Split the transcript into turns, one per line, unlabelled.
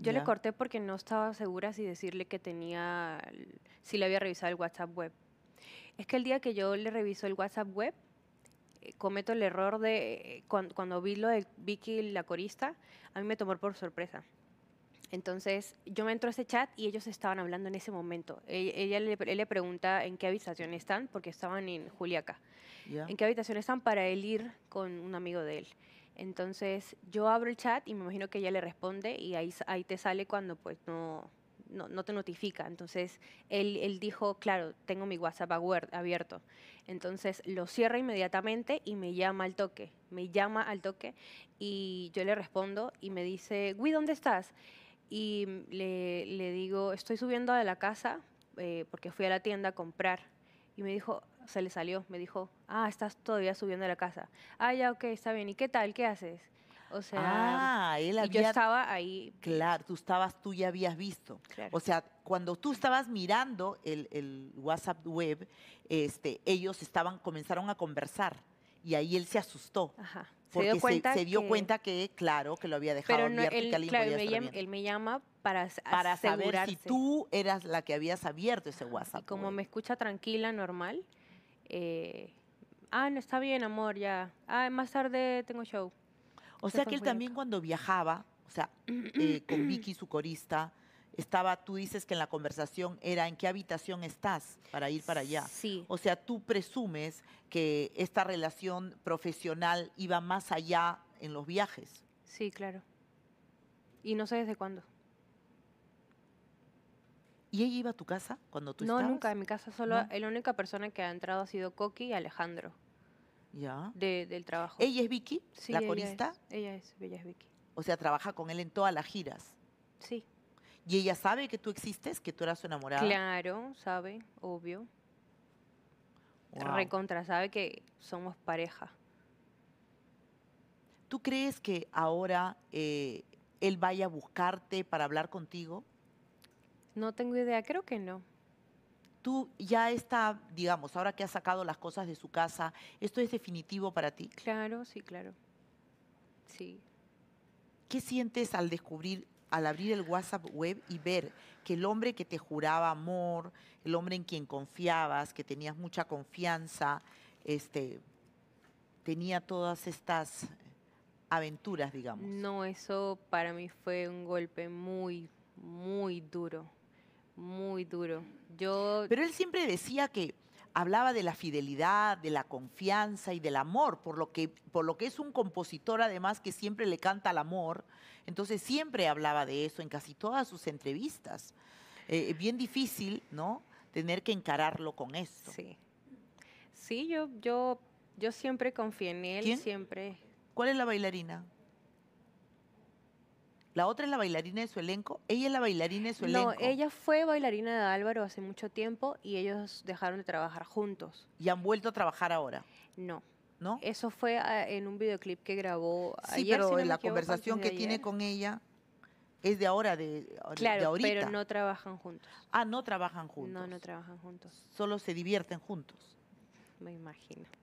Yo le corté porque no estaba segura si decirle que tenía, si le había revisado el WhatsApp web. Es que el día que yo le reviso el WhatsApp web, eh, cometo el error de, eh, cuando, vi lo de Vicky, la corista, a mí me tomó por sorpresa. Entonces, yo me entro a ese chat y ellos estaban hablando en ese momento. E-, ella, le, pregunta en qué habitación están, porque estaban en Juliaca. ¿En qué habitación están para él ir con un amigo de él? Entonces yo abro el chat y me imagino que ella le responde y ahí, ahí te sale cuando pues no, no, te notifica. Entonces él, dijo, claro, tengo mi WhatsApp abierto. Entonces lo cierra inmediatamente y me llama al toque. Me llama al toque y yo le respondo y me dice, Gui, ¿dónde estás? Y le, digo, estoy subiendo a la casa eh, porque fui a la tienda a comprar. Y me dijo, se le salió, me dijo, ah, estás todavía subiendo a la casa. Ah, ya, ok, está bien. ¿Y qué tal? ¿Qué haces? O sea, ah, yo estaba ahí.
Claro, tú estabas, tú ya habías visto. O sea, cuando tú estabas mirando el, WhatsApp web, este, ellos estaban, comenzaron a conversar y ahí él se asustó. Ajá. se dio, cuenta, se, dio que... cuenta que, claro, que lo había dejado Pero no, él, claro, me llama, él
me llama para, para saber si tú
eras la que habías abierto ese WhatsApp. como me
escucha tranquila, normal, eh, ah, no está bien, amor, ya, ah, más tarde tengo show.
O sea que él también cuando viajaba, o sea, eh, con Vicky, su corista, estaba, tú dices que en la conversación era en qué habitación estás para ir para allá. Sí. O sea, tú presumes que esta relación profesional iba más allá en los viajes. Sí, claro. Y no sé desde cuándo. ¿Y ella iba a tu casa cuando tú no, estabas? No, nunca en mi casa.
Solo la única persona que ha entrado ha sido Coqui y Alejandro. Ya. del
trabajo. ¿Ella es Vicky? Sí, la corista. Ella es, ella es, Vicky. O sea, trabaja con él en todas las giras. Sí. ¿Y ella sabe que tú existes, que tú eras su enamorada?
Claro, sabe, obvio.
Recontra,
sabe que somos pareja.
¿Tú crees que ahora eh, él vaya a buscarte para hablar contigo? No tengo idea, creo que no. Tú ya está, digamos, ahora que has sacado las cosas de su casa, ¿esto es definitivo para ti? Claro, sí, claro. Sí. ¿Qué sientes al descubrir, al abrir el WhatsApp web y ver que el hombre que te juraba amor, el hombre en quien confiabas, que tenías mucha confianza, este, tenía todas estas aventuras, digamos?
No, eso para mí fue un golpe
muy, muy duro muy duro. Yo... Pero él siempre decía que hablaba de la fidelidad, de la confianza y del amor, por lo que, por lo que es un compositor además que siempre le canta al amor. Entonces siempre hablaba de eso en casi todas sus entrevistas. Eh, eh, bien difícil, ¿no? Tener que encararlo con eso. Sí.
Sí, yo, yo, yo siempre confié en él,
siempre. ¿Cuál es la bailarina? La otra es la bailarina de su elenco. ¿Ella es la bailarina de su elenco? No,
ella fue bailarina de Álvaro hace mucho tiempo y ellos dejaron de trabajar juntos.
¿Y han vuelto a trabajar
ahora? No. ¿No? Eso fue ah, en un videoclip que grabó sí, ayer. Pero la conversación que tiene con
ella es de ahora, de, claro, ahorita. pero no trabajan juntos. Ah, no trabajan juntos. No, no trabajan juntos. Solo se divierten juntos. Me imagino.